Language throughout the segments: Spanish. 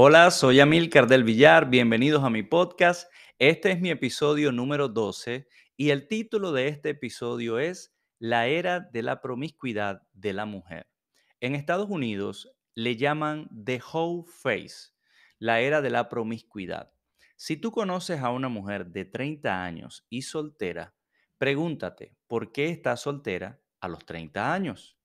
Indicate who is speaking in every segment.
Speaker 1: Hola, soy Amilcar del Villar, bienvenidos a mi podcast. Este es mi episodio número 12 y el título de este episodio es La era de la promiscuidad de la mujer. En Estados Unidos le llaman The Whole Face, la era de la promiscuidad. Si tú conoces a una mujer de 30 años y soltera, pregúntate por qué está soltera a los 30 años.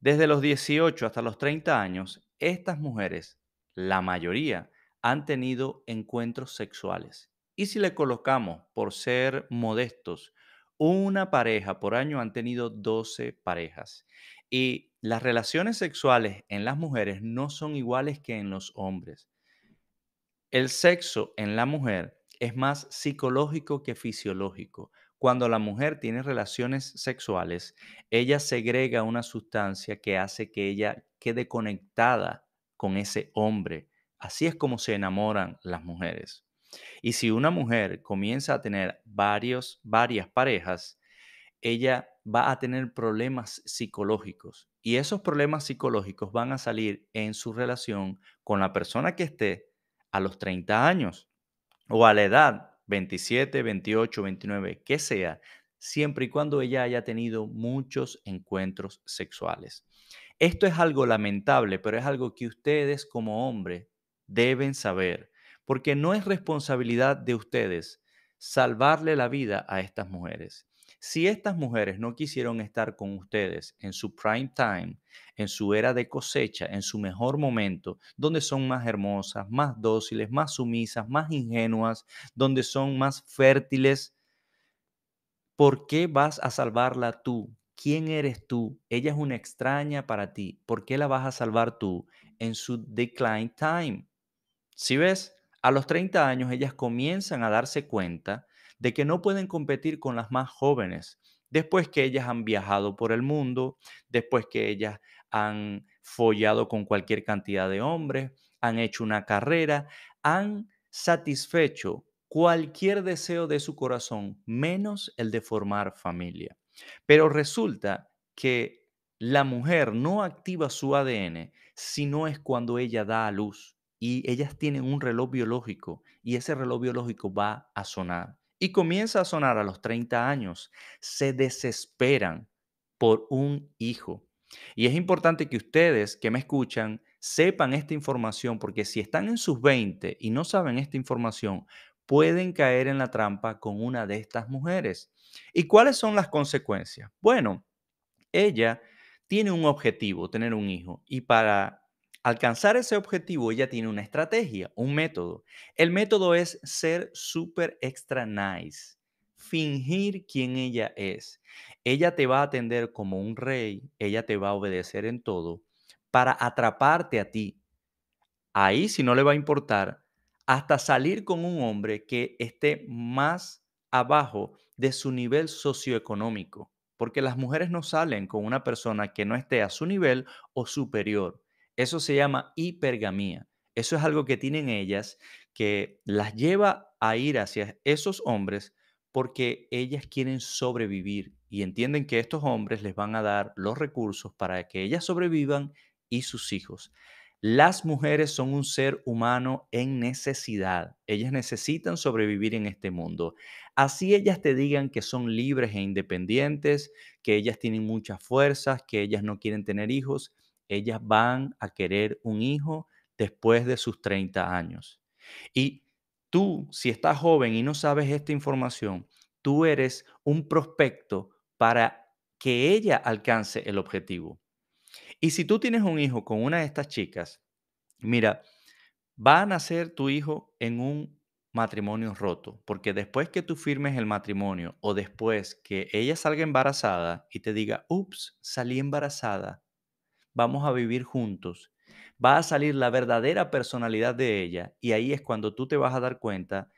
Speaker 1: Desde los 18 hasta los 30 años, estas mujeres la mayoría, han tenido encuentros sexuales. Y si le colocamos, por ser modestos, una pareja por año han tenido 12 parejas. Y las relaciones sexuales en las mujeres no son iguales que en los hombres. El sexo en la mujer es más psicológico que fisiológico. Cuando la mujer tiene relaciones sexuales, ella segrega una sustancia que hace que ella quede conectada con ese hombre. Así es como se enamoran las mujeres. Y si una mujer comienza a tener varios, varias parejas, ella va a tener problemas psicológicos y esos problemas psicológicos van a salir en su relación con la persona que esté a los 30 años o a la edad 27, 28, 29, que sea, siempre y cuando ella haya tenido muchos encuentros sexuales. Esto es algo lamentable, pero es algo que ustedes como hombres deben saber, porque no es responsabilidad de ustedes salvarle la vida a estas mujeres. Si estas mujeres no quisieron estar con ustedes en su prime time, en su era de cosecha, en su mejor momento, donde son más hermosas, más dóciles, más sumisas, más ingenuas, donde son más fértiles, ¿por qué vas a salvarla tú? ¿Quién eres tú? Ella es una extraña para ti. ¿Por qué la vas a salvar tú en su decline time? Si ves, a los 30 años ellas comienzan a darse cuenta de que no pueden competir con las más jóvenes. Después que ellas han viajado por el mundo, después que ellas han follado con cualquier cantidad de hombres, han hecho una carrera, han satisfecho cualquier deseo de su corazón, menos el de formar familia. Pero resulta que la mujer no activa su ADN si no es cuando ella da a luz. Y ellas tienen un reloj biológico y ese reloj biológico va a sonar. Y comienza a sonar a los 30 años. Se desesperan por un hijo. Y es importante que ustedes que me escuchan sepan esta información porque si están en sus 20 y no saben esta información, pueden caer en la trampa con una de estas mujeres. ¿Y cuáles son las consecuencias? Bueno, ella tiene un objetivo, tener un hijo, y para alcanzar ese objetivo ella tiene una estrategia, un método. El método es ser súper extra nice, fingir quién ella es. Ella te va a atender como un rey, ella te va a obedecer en todo para atraparte a ti. Ahí, si no le va a importar, hasta salir con un hombre que esté más abajo de su nivel socioeconómico, porque las mujeres no salen con una persona que no esté a su nivel o superior. Eso se llama hipergamía. Eso es algo que tienen ellas que las lleva a ir hacia esos hombres porque ellas quieren sobrevivir y entienden que estos hombres les van a dar los recursos para que ellas sobrevivan y sus hijos. Las mujeres son un ser humano en necesidad. Ellas necesitan sobrevivir en este mundo. Así ellas te digan que son libres e independientes, que ellas tienen muchas fuerzas, que ellas no quieren tener hijos. Ellas van a querer un hijo después de sus 30 años. Y tú, si estás joven y no sabes esta información, tú eres un prospecto para que ella alcance el objetivo. Y si tú tienes un hijo con una de estas chicas, mira, va a nacer tu hijo en un matrimonio roto, porque después que tú firmes el matrimonio o después que ella salga embarazada y te diga, ups, salí embarazada, vamos a vivir juntos, va a salir la verdadera personalidad de ella y ahí es cuando tú te vas a dar cuenta,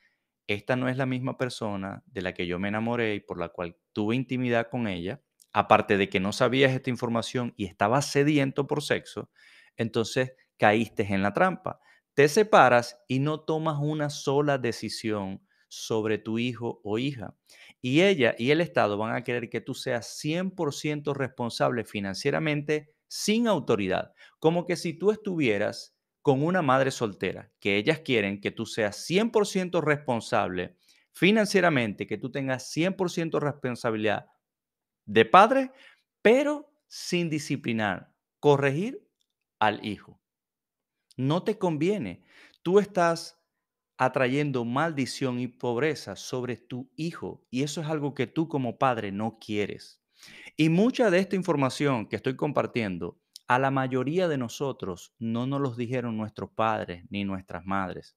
Speaker 1: esta no es la misma persona de la que yo me enamoré y por la cual tuve intimidad con ella, aparte de que no sabías esta información y estabas sediento por sexo, entonces caíste en la trampa. Te separas y no tomas una sola decisión sobre tu hijo o hija. Y ella y el Estado van a querer que tú seas 100% responsable financieramente sin autoridad, como que si tú estuvieras con una madre soltera, que ellas quieren que tú seas 100% responsable financieramente, que tú tengas 100% responsabilidad de padre, pero sin disciplinar, corregir al hijo. No te conviene. Tú estás atrayendo maldición y pobreza sobre tu hijo y eso es algo que tú como padre no quieres. Y mucha de esta información que estoy compartiendo, a la mayoría de nosotros no nos los dijeron nuestros padres ni nuestras madres.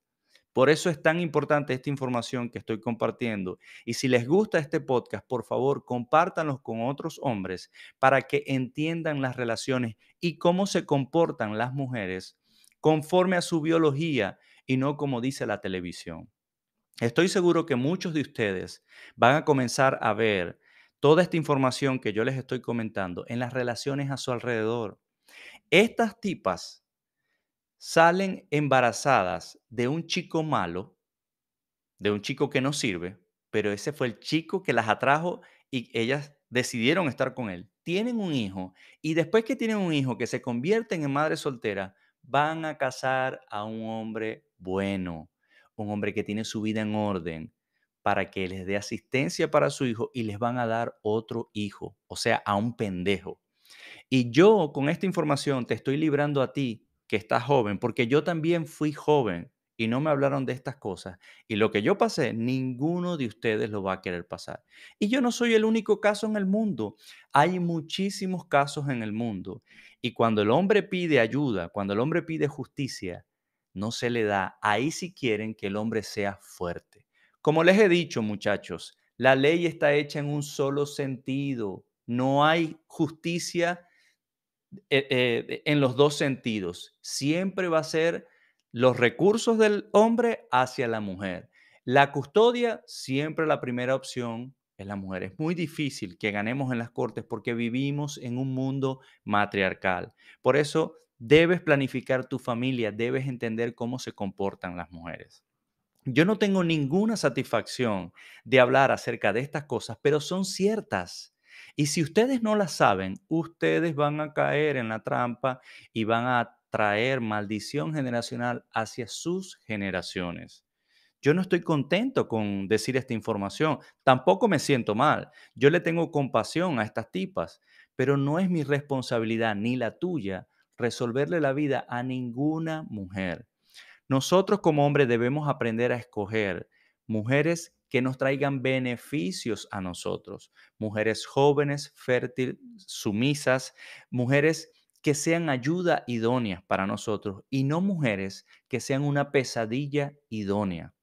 Speaker 1: Por eso es tan importante esta información que estoy compartiendo. Y si les gusta este podcast, por favor, compártanlo con otros hombres para que entiendan las relaciones y cómo se comportan las mujeres conforme a su biología y no como dice la televisión. Estoy seguro que muchos de ustedes van a comenzar a ver toda esta información que yo les estoy comentando en las relaciones a su alrededor. Estas tipas salen embarazadas de un chico malo, de un chico que no sirve, pero ese fue el chico que las atrajo y ellas decidieron estar con él. Tienen un hijo y después que tienen un hijo que se convierten en madre soltera, van a casar a un hombre bueno, un hombre que tiene su vida en orden, para que les dé asistencia para su hijo y les van a dar otro hijo, o sea, a un pendejo. Y yo con esta información te estoy librando a ti que está joven, porque yo también fui joven y no me hablaron de estas cosas. Y lo que yo pasé, ninguno de ustedes lo va a querer pasar. Y yo no soy el único caso en el mundo. Hay muchísimos casos en el mundo. Y cuando el hombre pide ayuda, cuando el hombre pide justicia, no se le da. Ahí sí quieren que el hombre sea fuerte. Como les he dicho, muchachos, la ley está hecha en un solo sentido. No hay justicia eh, eh, en los dos sentidos. Siempre va a ser los recursos del hombre hacia la mujer. La custodia, siempre la primera opción es la mujer. Es muy difícil que ganemos en las cortes porque vivimos en un mundo matriarcal. Por eso debes planificar tu familia, debes entender cómo se comportan las mujeres. Yo no tengo ninguna satisfacción de hablar acerca de estas cosas, pero son ciertas. Y si ustedes no la saben, ustedes van a caer en la trampa y van a traer maldición generacional hacia sus generaciones. Yo no estoy contento con decir esta información, tampoco me siento mal. Yo le tengo compasión a estas tipas, pero no es mi responsabilidad ni la tuya resolverle la vida a ninguna mujer. Nosotros como hombres debemos aprender a escoger mujeres que nos traigan beneficios a nosotros. Mujeres jóvenes, fértiles, sumisas, mujeres que sean ayuda idónea para nosotros y no mujeres que sean una pesadilla idónea.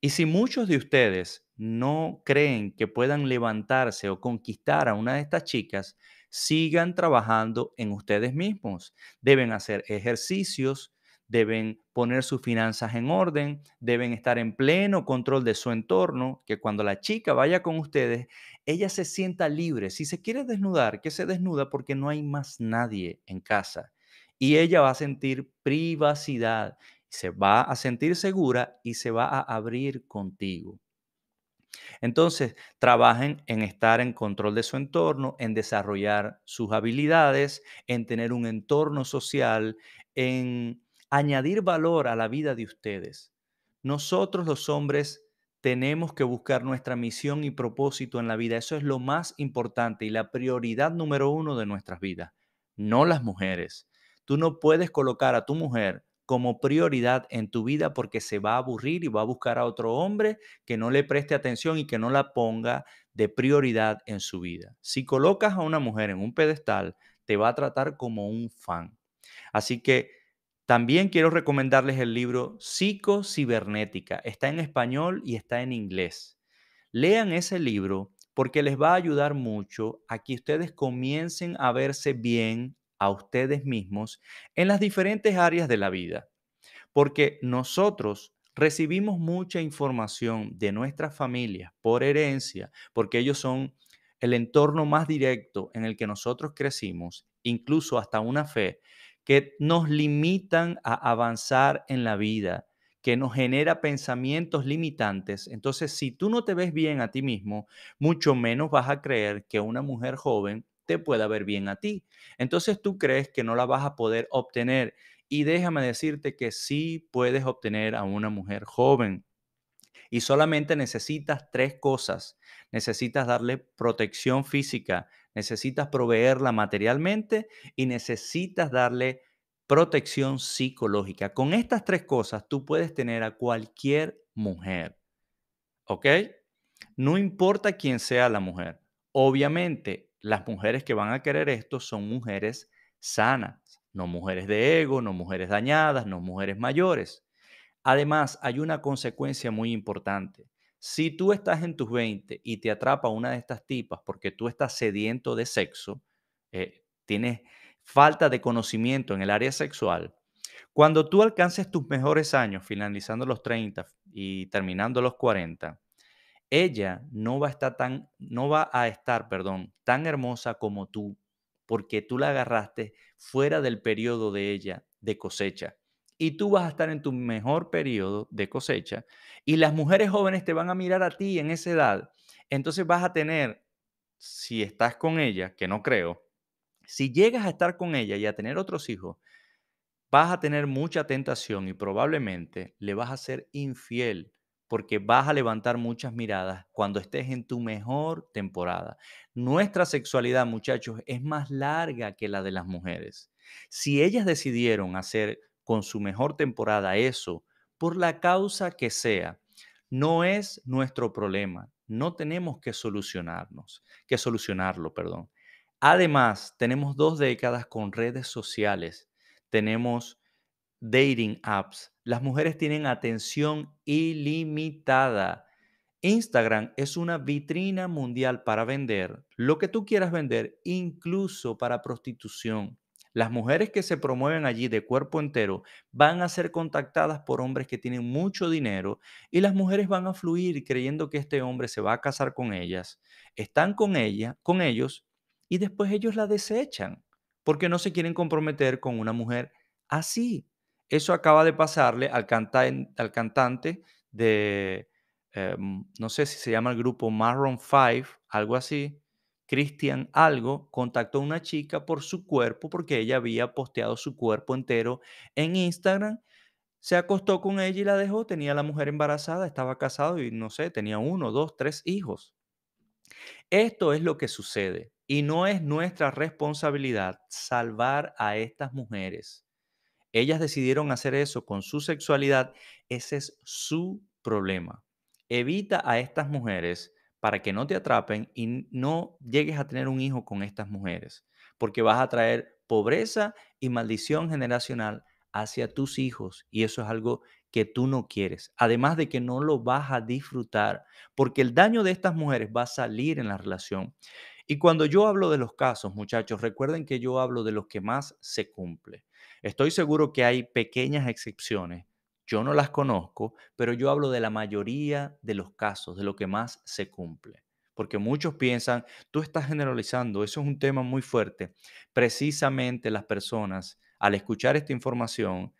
Speaker 1: Y si muchos de ustedes no creen que puedan levantarse o conquistar a una de estas chicas, sigan trabajando en ustedes mismos. Deben hacer ejercicios, deben poner sus finanzas en orden, deben estar en pleno control de su entorno, que cuando la chica vaya con ustedes, ella se sienta libre. Si se quiere desnudar, que se desnuda porque no hay más nadie en casa. Y ella va a sentir privacidad, se va a sentir segura y se va a abrir contigo. Entonces, trabajen en estar en control de su entorno, en desarrollar sus habilidades, en tener un entorno social, en añadir valor a la vida de ustedes. Nosotros los hombres tenemos que buscar nuestra misión y propósito en la vida. Eso es lo más importante y la prioridad número uno de nuestras vidas, no las mujeres. Tú no puedes colocar a tu mujer como prioridad en tu vida porque se va a aburrir y va a buscar a otro hombre que no le preste atención y que no la ponga de prioridad en su vida. Si colocas a una mujer en un pedestal, te va a tratar como un fan. Así que también quiero recomendarles el libro Psycho-Cibernética. Está en español y está en inglés. Lean ese libro porque les va a ayudar mucho a que ustedes comiencen a verse bien a ustedes mismos en las diferentes áreas de la vida. Porque nosotros recibimos mucha información de nuestras familias por herencia, porque ellos son el entorno más directo en el que nosotros crecimos, incluso hasta una fe que nos limitan a avanzar en la vida, que nos genera pensamientos limitantes. Entonces, si tú no te ves bien a ti mismo, mucho menos vas a creer que una mujer joven te pueda ver bien a ti. Entonces tú crees que no la vas a poder obtener. Y déjame decirte que sí puedes obtener a una mujer joven. Y solamente necesitas tres cosas. Necesitas darle protección física, necesitas proveerla materialmente y necesitas darle protección psicológica. Con estas tres cosas tú puedes tener a cualquier mujer, ¿ok? No importa quién sea la mujer. Obviamente, las mujeres que van a querer esto son mujeres sanas, no mujeres de ego, no mujeres dañadas, no mujeres mayores. Además, hay una consecuencia muy importante. Si tú estás en tus 20 y te atrapa una de estas tipas porque tú estás sediento de sexo, eh, tienes falta de conocimiento en el área sexual, cuando tú alcances tus mejores años, finalizando los 30 y terminando los 40, ella no va a estar no va a estar, perdón, tan hermosa como tú, porque tú la agarraste fuera del periodo de ella de cosecha y tú vas a estar en tu mejor periodo de cosecha y las mujeres jóvenes te van a mirar a ti en esa edad. Entonces vas a tener, si estás con ella, que no creo, si llegas a estar con ella y a tener otros hijos, vas a tener mucha tentación y probablemente le vas a ser infiel porque vas a levantar muchas miradas cuando estés en tu mejor temporada. Nuestra sexualidad, muchachos, es más larga que la de las mujeres. Si ellas decidieron hacer con su mejor temporada, eso, por la causa que sea, no es nuestro problema. No tenemos que solucionarnos, que solucionarlo, perdón. Además, tenemos dos décadas con redes sociales, tenemos dating apps, las mujeres tienen atención ilimitada. Instagram es una vitrina mundial para vender lo que tú quieras vender, incluso para prostitución. Las mujeres que se promueven allí de cuerpo entero van a ser contactadas por hombres que tienen mucho dinero y las mujeres van a fluir creyendo que este hombre se va a casar con ellas. Están con ella, con ellos y después ellos la desechan porque no se quieren comprometer con una mujer así. Eso acaba de pasarle al, al cantante de, em, no sé si se llama el grupo Marron Five, algo así, Cristian Algo contactó a una chica por su cuerpo porque ella había posteado su cuerpo entero en Instagram. Se acostó con ella y la dejó. Tenía la mujer embarazada, estaba casado y no sé, tenía uno, dos, tres hijos. Esto es lo que sucede y no es nuestra responsabilidad salvar a estas mujeres. Ellas decidieron hacer eso con su sexualidad. Ese es su problema. Evita a estas mujeres para que no te atrapen y no llegues a tener un hijo con estas mujeres, porque vas a traer pobreza y maldición generacional hacia tus hijos y eso es algo que tú no quieres, además de que no lo vas a disfrutar, porque el daño de estas mujeres va a salir en la relación. Y cuando yo hablo de los casos, muchachos, recuerden que yo hablo de los que más se cumple. Estoy seguro que hay pequeñas excepciones, yo no las conozco, pero yo hablo de la mayoría de los casos, de lo que más se cumple. Porque muchos piensan, tú estás generalizando, eso es un tema muy fuerte. Precisamente las personas, al escuchar esta información,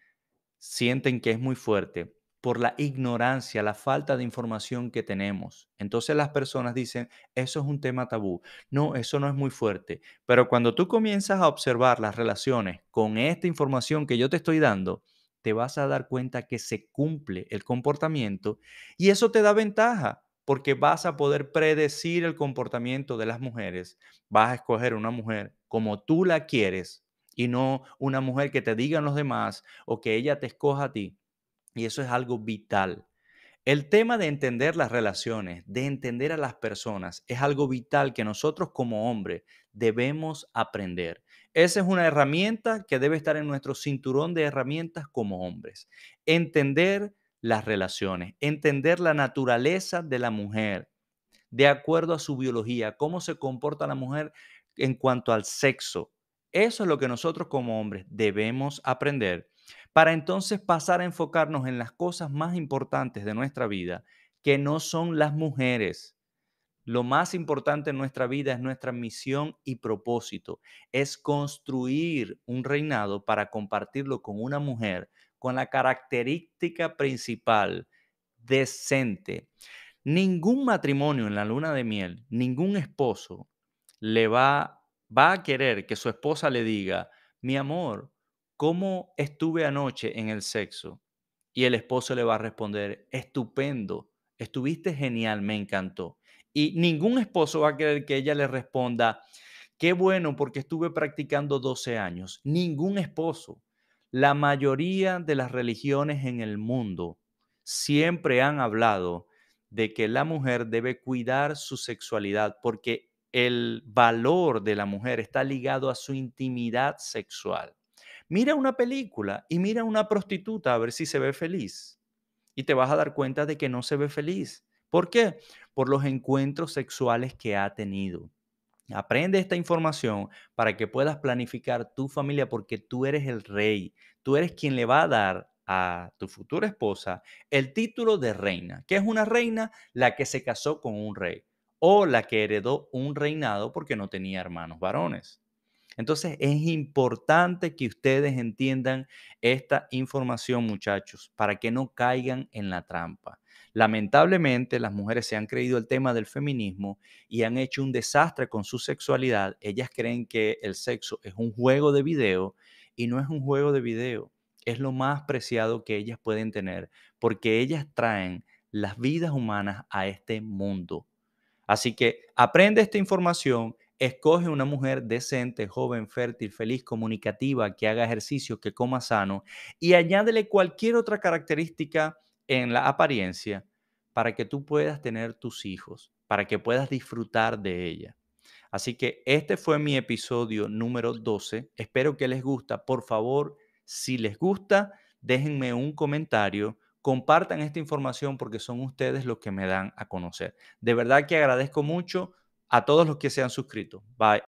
Speaker 1: sienten que es muy fuerte por la ignorancia, la falta de información que tenemos. Entonces las personas dicen, eso es un tema tabú. No, eso no es muy fuerte. Pero cuando tú comienzas a observar las relaciones con esta información que yo te estoy dando, te vas a dar cuenta que se cumple el comportamiento y eso te da ventaja porque vas a poder predecir el comportamiento de las mujeres. Vas a escoger una mujer como tú la quieres y no una mujer que te digan los demás o que ella te escoja a ti. Y eso es algo vital. El tema de entender las relaciones, de entender a las personas, es algo vital que nosotros como hombres debemos aprender. Esa es una herramienta que debe estar en nuestro cinturón de herramientas como hombres. Entender las relaciones, entender la naturaleza de la mujer de acuerdo a su biología, cómo se comporta la mujer en cuanto al sexo. Eso es lo que nosotros como hombres debemos aprender para entonces pasar a enfocarnos en las cosas más importantes de nuestra vida, que no son las mujeres, lo más importante en nuestra vida es nuestra misión y propósito. Es construir un reinado para compartirlo con una mujer con la característica principal, decente. Ningún matrimonio en la luna de miel, ningún esposo le va, va a querer que su esposa le diga, mi amor, ¿cómo estuve anoche en el sexo? Y el esposo le va a responder, estupendo, estuviste genial, me encantó. Y ningún esposo va a querer que ella le responda, qué bueno porque estuve practicando 12 años. Ningún esposo. La mayoría de las religiones en el mundo siempre han hablado de que la mujer debe cuidar su sexualidad porque el valor de la mujer está ligado a su intimidad sexual. Mira una película y mira una prostituta a ver si se ve feliz. Y te vas a dar cuenta de que no se ve feliz. ¿Por qué? por los encuentros sexuales que ha tenido. Aprende esta información para que puedas planificar tu familia porque tú eres el rey, tú eres quien le va a dar a tu futura esposa el título de reina. que es una reina? La que se casó con un rey o la que heredó un reinado porque no tenía hermanos varones. Entonces es importante que ustedes entiendan esta información, muchachos, para que no caigan en la trampa. Lamentablemente, las mujeres se han creído el tema del feminismo y han hecho un desastre con su sexualidad. Ellas creen que el sexo es un juego de video y no es un juego de video. Es lo más preciado que ellas pueden tener porque ellas traen las vidas humanas a este mundo. Así que aprende esta información, escoge una mujer decente, joven, fértil, feliz, comunicativa, que haga ejercicio, que coma sano y añádele cualquier otra característica en la apariencia para que tú puedas tener tus hijos, para que puedas disfrutar de ella. Así que este fue mi episodio número 12. Espero que les gusta. Por favor, si les gusta, déjenme un comentario. Compartan esta información porque son ustedes los que me dan a conocer. De verdad que agradezco mucho a todos los que se han suscrito. Bye.